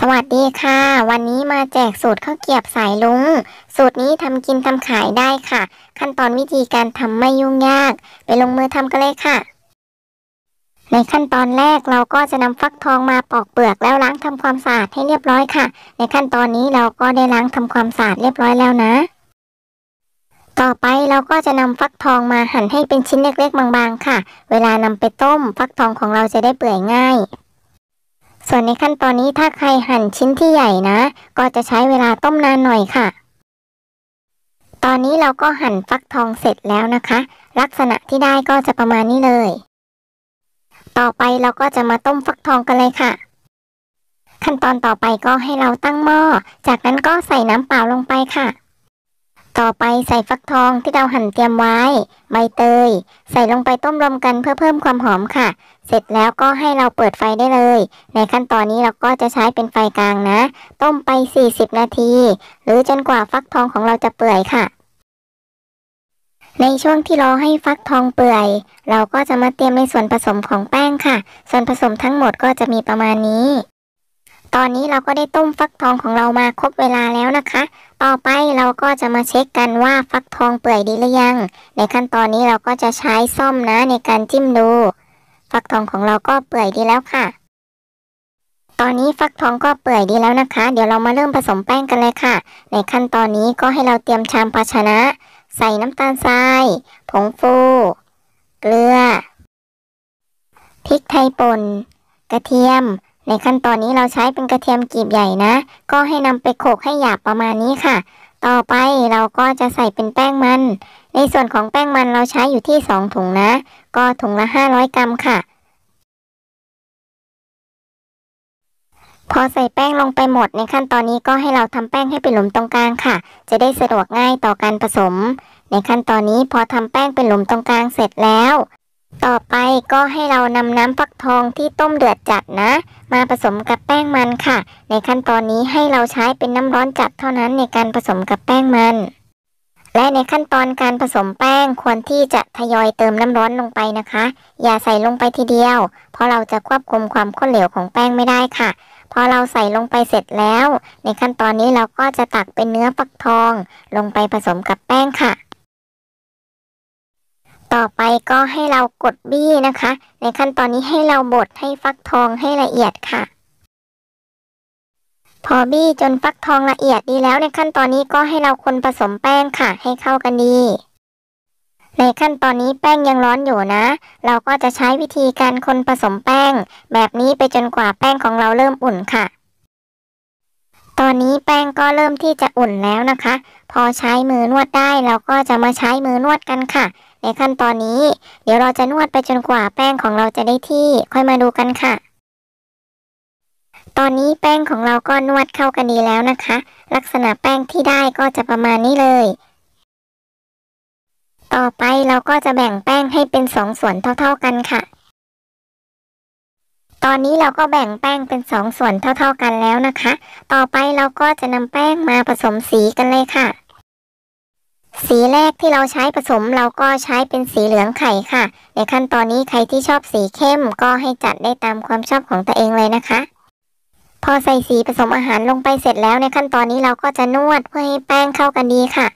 สวัสดีค่ะวันนี้มาแจกสูตรข้าวเกียบสายลุงสูตรนี้ทำกินทำขายได้ค่ะ ขั้นตอนวิธีการทำไม่ยุ่งยาก ไปลงมือทำกันเลยค่ะ ในขั้นตอนแรกเราก็จะนำฟักทองมาปอกเปลือกแล้วล้างทำความสะอาดให้เรียบร้อยค่ะ ในขั้นตอนนี้เราก็ได้ล้างทำความสะอาดเรียบร้อยแล้วนะ ต่อไปเราก็จะนำฟักทองมาหั่นให้เป็นชิ้นเล็กๆบางๆ ค่ะ เวลานำไปต้มฟักทองของเราจะได้เปื่อยง่ายส่วนในขั้นตอนนี้ถ้าใครหั่นชิ้นที่ใหญ่นะ ก็จะใช้เวลาต้มนานหน่อยค่ะ ตอนนี้เราก็หั่นฟักทองเสร็จแล้วนะคะ ลักษณะที่ได้ก็จะประมาณนี้เลย ต่อไปเราก็จะมาต้มฟักทองกันเลยค่ะ ขั้นตอนต่อไปก็ให้เราตั้งหม้อจากนั้นก็ใส่น้ำเปล่าลงไปค่ะ ต่อไปใส่ฟักทองที่เราหั่นเตรียมไว้ ใบเตย ใส่ลงไปต้มรวมกันเพื่อเพิ่มความหอมค่ะเสร็จแล้วก็ให้เราเปิดไฟได้เลย ในขั้นตอนนี้เราก็จะใช้เป็นไฟกลางนะ ต้มไป 40 นาที หรือจนกว่าฟักทองของเราจะเปื่อยค่ะ ในช่วงที่รอให้ฟักทองเปื่อย เราก็จะมาเตรียมในส่วนผสมของแป้งค่ะ ส่วนผสมทั้งหมดก็จะมีประมาณนี้ ตอนนี้เราก็ได้ต้มฟักทองของเรามาครบเวลาแล้วนะคะ ต่อไปเราก็จะมาเช็คกันว่าฟักทองเปื่อยดีหรือยัง ในขั้นตอนนี้เราก็จะใช้ซ่อมนะในการจิ้มดูฟักทองของเราก็เปื่อยดีแล้วค่ะ ตอนนี้ฟักทองก็เปื่อยดีแล้วนะคะ เดี๋ยวเรามาเริ่มผสมแป้งกันเลยค่ะ ในขั้นตอนนี้ก็ให้เราเตรียมชามภาชนะ ใส่น้ำตาลทราย ผงฟูเกลือพริกไทยป่นกระเทียม ในขั้นตอนนี้เราใช้เป็นกระเทียมกลีบใหญ่นะ ก็ให้นำไปโขกให้หยาบประมาณนี้ค่ะต่อไปเราก็จะใส่เป็นแป้งมัน ในส่วนของแป้งมันเราใช้อยู่ที่ 2 ถุงนะ ก็ถุงละ500 กรัมค่ะ พอใส่แป้งลงไปหมด ในขั้นตอนนี้ก็ให้เราทำแป้งให้เป็นหลุมตรงกลางค่ะ จะได้สะดวกง่ายต่อการผสม ในขั้นตอนนี้พอทำแป้งเป็นหลุมตรงกลางเสร็จแล้วต่อไปก็ให้เรานำน้ำฟักทองที่ต้มเดือดจัดนะมาผสมกับแป้งมันค่ะ ในขั้นตอนนี้ให้เราใช้เป็นน้ำร้อนจัดเท่านั้นในการผสมกับแป้งมัน และในขั้นตอนการผสมแป้งควรที่จะทยอยเติมน้ำร้อนลงไปนะคะ อย่าใส่ลงไปทีเดียว เพราะเราจะควบคุมความข้นเหลวของแป้งไม่ได้ค่ะ พอเราใส่ลงไปเสร็จแล้ว ในขั้นตอนนี้เราก็จะตักเป็นเนื้อฟักทอง ลงไปผสมกับแป้งค่ะต่อไปก็ให้เรากดบี้นะคะ ในขั้นตอนนี้ให้เราบดให้ฟักทองให้ละเอียดค่ะ พอบี้จนฟักทองละเอียดดีแล้ว ในขั้นตอนนี้ก็ให้เราคนผสมแป้งค่ะ ให้เข้ากันดี ในขั้นตอนนี้แป้งยังร้อนอยู่นะ เราก็จะใช้วิธีการคนผสมแป้ง แบบนี้ไปจนกว่าแป้งของเราเริ่มอุ่นค่ะ ตอนนี้แป้งก็เริ่มที่จะอุ่นแล้วนะคะ พอใช้มือนวดได้เราก็จะมาใช้มือนวดกันค่ะในขั้นตอนนี้เดี๋ยวเราจะนวดไปจนกว่าแป้งของเราจะได้ที่ค่อยมาดูกันค่ะ ตอนนี้แป้งของเราก็นวดเข้ากันดีแล้วนะคะ ลักษณะแป้งที่ได้ก็จะประมาณนี้เลย ต่อไปเราก็จะแบ่งแป้งให้เป็นสองส่วนเท่าๆกันค่ะ ตอนนี้เราก็แบ่งแป้งเป็นสองส่วนเท่าๆกันแล้วนะคะ ต่อไปเราก็จะนำแป้งมาผสมสีกันเลยค่ะสีแรกที่เราใช้ผสมเราก็ใช้เป็นสีเหลืองไข่ค่ะ ในขั้นตอนนี้ใครที่ชอบสีเข้ม ก็ให้จัดได้ตามความชอบของตัวเองเลยนะคะ พอใส่สีผสมอาหารลงไปเสร็จแล้วในขั้นตอนนี้เราก็จะนวดเพื่อให้แป้งเข้ากันดีค่ะ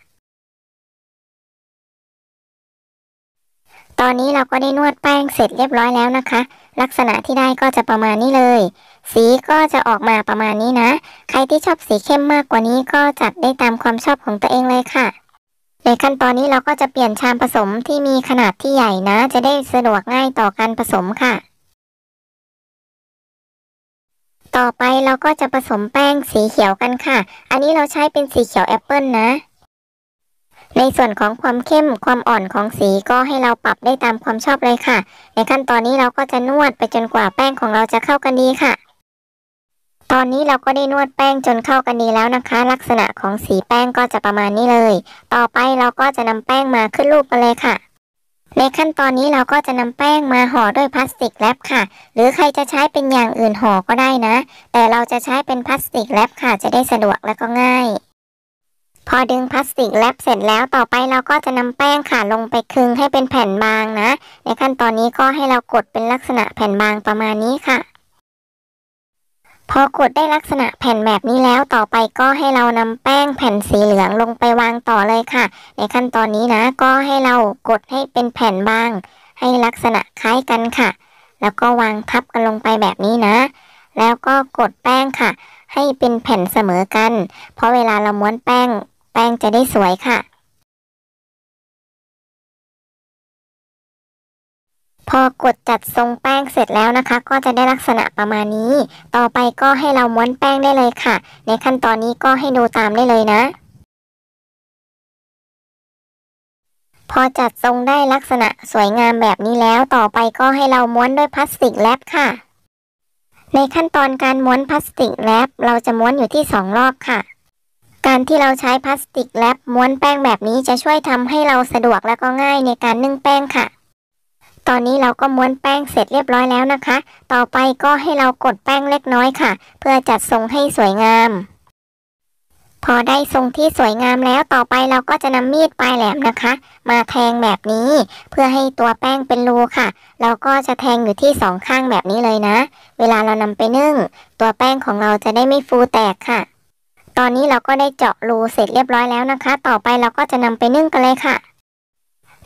ตอนนี้เราก็ได้นวดแป้งเสร็จเรียบร้อยแล้วนะคะ ลักษณะที่ได้ก็จะประมาณนี้เลย สีก็จะออกมาประมาณนี้นะ ใครที่ชอบสีเข้มมากกว่านี้ก็จัดได้ตามความชอบของตัวเองเลยค่ะในขั้นตอนนี้เราก็จะเปลี่ยนชามผสมที่มีขนาดที่ใหญ่นะ จะได้สะดวกง่ายต่อการผสมค่ะ ต่อไปเราก็จะผสมแป้งสีเขียวกันค่ะ อันนี้เราใช้เป็นสีเขียวแอปเปิลนะ ในส่วนของความเข้มความอ่อนของสีก็ให้เราปรับได้ตามความชอบเลยค่ะ ในขั้นตอนนี้เราก็จะนวดไปจนกว่าแป้งของเราจะเข้ากันดีค่ะตอนนี้เราก็ได้นวดแป้งจนเข้ากันดีแล้วนะคะ ลักษณะของสีแป้งก็จะประมาณนี้เลย ต่อไปเราก็จะนำแป้งมาขึ้นรูปกันเลยค่ะ ในขั้นตอนนี้เราก็จะนำแป้งมาห่อด้วยพลาสติกแรปค่ะ หรือใครจะใช้เป็นอย่างอื่นห่อก็ได้นะ แต่เราจะใช้เป็นพลาสติกแรปค่ะจะได้สะดวกและก็ง่าย พอดึงพลาสติกแรปเสร็จแล้วต่อไปเราก็จะนำแป้งค่ะลงไปคึงให้เป็นแผ่นบางนะ ในขั้นตอนนี้ก็ให้เรากดเป็นลักษณะแผ่นบางประมาณนี้ค่ะพอกดได้ลักษณะแผ่นแบบนี้แล้วต่อไปก็ให้เรานำแป้งแผ่นสีเหลืองลงไปวางต่อเลยค่ะ ในขั้นตอนนี้นะ ก็ให้เรากดให้เป็นแผ่นบาง ให้ลักษณะคล้ายกันค่ะ แล้วก็วางทับกันลงไปแบบนี้นะ แล้วก็กดแป้งค่ะ ให้เป็นแผ่นเสมอกัน เพราะเวลาเราม้วนแป้งแป้งจะได้สวยค่ะพอกดจัดทรงแป้งเสร็จแล้วนะคะก็จะได้ลักษณะประมาณนี้ ต่อไปก็ให้เราม้วนแป้งได้เลยค่ะ ในขั้นตอนนี้ก็ให้ดูตามได้เลยนะ พอจัดทรงได้ลักษณะสวยงามแบบนี้แล้ว ต่อไปก็ให้เราม้วนด้วยพลาสติกแรปค่ะ ในขั้นตอนการม้วนพลาสติกแรปเราจะม้วนอยู่ที่ 2 รอบค่ะ การที่เราใช้พลาสติกแรปม้วนแป้งแบบนี้จะช่วยทำให้เราสะดวกและก็ง่ายในการนึ่งแป้งค่ะตอนนี้เราก็ม้วนแป้งเสร็จเรียบร้อยแล้วนะคะ ต่อไปก็ให้เรากดแป้งเล็กน้อยค่ะ เพื่อจัดทรงให้สวยงาม พอได้ทรงที่สวยงามแล้ว ต่อไปเราก็จะนำมีดปลายแหลมนะคะ มาแทงแบบนี้ เพื่อให้ตัวแป้งเป็นรูค่ะ เราก็จะแทงอยู่ที่สองข้างแบบนี้เลยนะ เวลาเรานำไปนึ่ง ตัวแป้งของเราจะได้ไม่ฟูแตกค่ะ ตอนนี้เราก็ได้เจาะรูเสร็จเรียบร้อยแล้วนะคะ ต่อไปเราก็จะนำไปนึ่งกันเลยค่ะ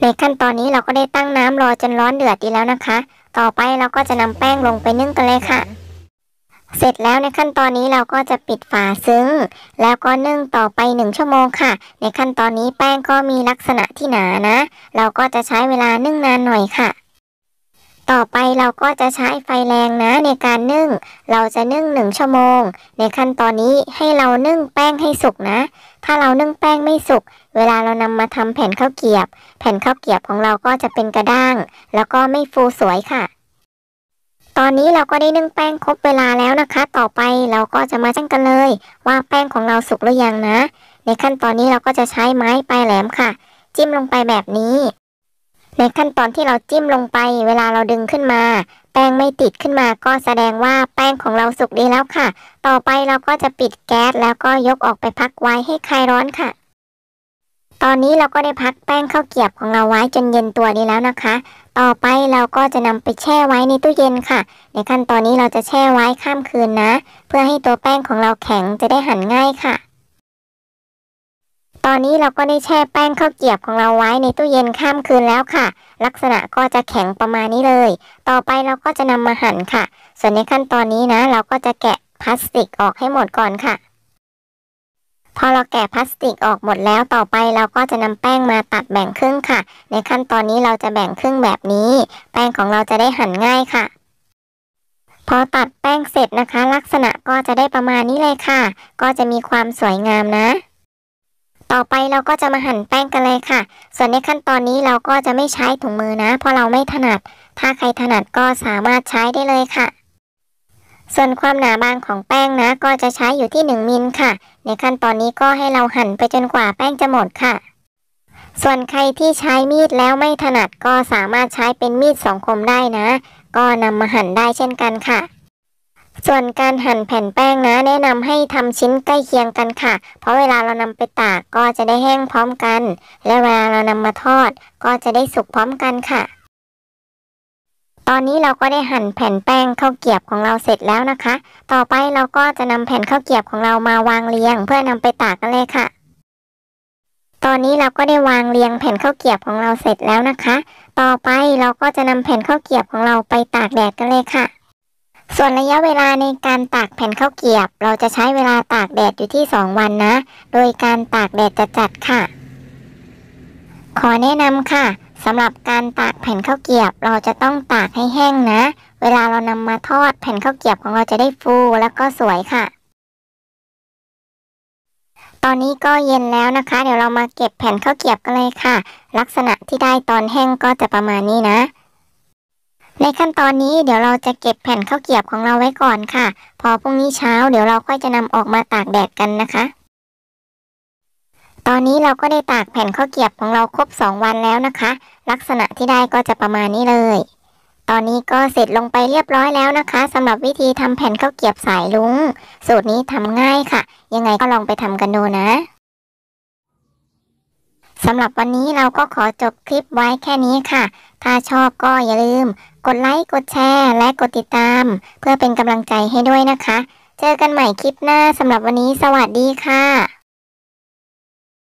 ในขั้นตอนนี้เราก็ได้ตั้งน้ำรอจนร้อนเดือดดีแล้วนะคะ ต่อไปเราก็จะนำแป้งลงไปนึ่งกันเลยค่ะ เสร็จแล้วในขั้นตอนนี้เราก็จะปิดฝาซึ้งแล้วก็นึ่งต่อไป1ชั่วโมงค่ะ ในขั้นตอนนี้แป้งก็มีลักษณะที่หนานะ เราก็จะใช้เวลานึ่งนานหน่อยค่ะต่อไปเราก็จะใช้ไฟแรงนะในการนึ่ง เราจะนึ่งหนึ่งชั่วโมง ในขั้นตอนนี้ให้เรานึ่งแป้งให้สุกนะ ถ้าเรานึ่งแป้งไม่สุก เวลาเรานำมาทำแผ่นข้าวเกียบ แผ่นข้าวเกียบของเราก็จะเป็นกระด้าง แล้วก็ไม่ฟูสวยค่ะ ตอนนี้เราก็ได้นึ่งแป้งครบเวลาแล้วนะคะ ต่อไปเราก็จะมาชั่งกันเลย ว่าแป้งของเราสุกหรือยังนะ ในขั้นตอนนี้เราก็จะใช้ไม้ปลายแหลมค่ะ จิ้มลงไปแบบนี้ในขั้นตอนที่เราจิ้มลงไป เวลาเราดึงขึ้นมา แป้งไม่ติดขึ้นมาก็แสดงว่าแป้งของเราสุกดีแล้วค่ะ ต่อไปเราก็จะปิดแก๊สแล้วก็ยกออกไปพักไว้ให้คลายร้อนค่ะ ตอนนี้เราก็ได้พักแป้งข้าวเกียบของเราไว้จนเย็นตัวดีแล้วนะคะ ต่อไปเราก็จะนำไปแช่ไว้ในตู้เย็นค่ะ ในขั้นตอนนี้เราจะแช่ไว้ข้ามคืนนะ เพื่อให้ตัวแป้งของเราแข็งจะได้หั่นง่ายค่ะอนนี้เราก็ได้แช่แป้งข้าวเกียบของเราไว้ในตู้เย็นข้ามคืนแล้วค่ะ ลักษณะก็จะแข็งประมาณนี้เลย ต่อไปเราก็จะนำมาหั่นค่ะ ส่วนในขั้นตอนนี้นะเราก็จะแกะพลาสติกออกให้หมดก่อนค่ะ พอเราแกะพลาสติกออกหมดแล้วต่อไปเราก็จะนำแป้งมาตัดแบ่งครึ่งค่ะ ในขั้นตอนนี้เราจะแบ่งครึ่งแบบนี้ แป้งของเราจะได้หั่นง่ายค่ะ พอตัดแป้งเสร็จนะคะลักษณะก็จะได้ประมาณนี้เลยค่ะ ก็จะมีความสวยงามนะต่อไปเราก็จะมาหั่นแป้งกันเลยค่ะ ส่วนในขั้นตอนนี้เราก็จะไม่ใช้ถุงมือนะเพราะเราไม่ถนัด ถ้าใครถนัดก็สามารถใช้ได้เลยค่ะ ส่วนความหนาบางของแป้งนะ ก็จะใช้อยู่ที่1มิลค่ะ ในขั้นตอนนี้ก็ให้เราหั่นไปจนกว่าแป้งจะหมดค่ะ ส่วนใครที่ใช้มีดแล้วไม่ถนัดก็สามารถใช้เป็นมีดสองคมได้ นะ ก็นำมาหั่นได้เช่นกันค่ะส่วนการหั่นแผ่นแป้งนะ แนะนำให้ทำชิ้นใกล้เคียงกันค่ะ เพราะเวลาเรานำไปตากก็จะได้แห้งพร้อมกัน และเวลาเรานำมาทอดก็จะได้สุกพร้อมกันค่ะ ตอนนี้เราก็ได้หั่นแผ่นแป้งข้าวเกียบของเราเสร็จแล้วนะคะ ต่อไปเราก็จะนำแผ่นข้าวเกียบของเรามาวางเรียง เพื่อนำไปตากกันเลยค่ะ ตอนนี้เราก็ได้วางเรียงแผ่นข้าวเกียบของเราเสร็จแล้วนะคะ ต่อไปเราก็จะนำแผ่นข้าวเกียบของเราไปตากแดดกันเลยค่ะส่วนระยะเวลาในการตากแผ่นข้าวเกียบ เราจะใช้เวลาตากแดดอยู่ที่ 2 วันนะ โดยการตากแดดจะจัดค่ะ ขอแนะนำค่ะสำหรับการตากแผ่นข้าวเกียบเราจะต้องตากให้แห้งนะ เวลาเรานำมาทอดแผ่นข้าวเกียบของเราจะได้ฟูแล้วก็สวยค่ะ ตอนนี้ก็เย็นแล้วนะคะ เดี๋ยวเรามาเก็บแผ่นข้าวเกียบกันเลยค่ะ ลักษณะที่ได้ตอนแห้งก็จะประมาณนี้นะในขั้นตอนนี้เดี๋ยวเราจะเก็บแผ่นข้าวเกียบของเราไว้ก่อนค่ะ พอพรุ่งนี้เช้าเดี๋ยวเราค่อยจะนำออกมาตากแดดกันนะคะ ตอนนี้เราก็ได้ตากแผ่นข้าวเกียบของเราครบ2วันแล้วนะคะลักษณะที่ได้ก็จะประมาณนี้เลย ตอนนี้ก็เสร็จลงไปเรียบร้อยแล้วนะคะสำหรับวิธีทำแผ่นข้าวเกียบสายลุงสูตรนี้ทำง่ายค่ะ ยังไงก็ลองไปทำกันดูนะสำหรับวันนี้เราก็ขอจบคลิปไว้แค่นี้ค่ะถ้าชอบก็อย่าลืมกดไลค์ กดแชร์ และกดติดตาม เพื่อเป็นกำลังใจให้ด้วยนะคะ เจอกันใหม่คลิปหน้าสำหรับวันนี้สวัสดีค่ะ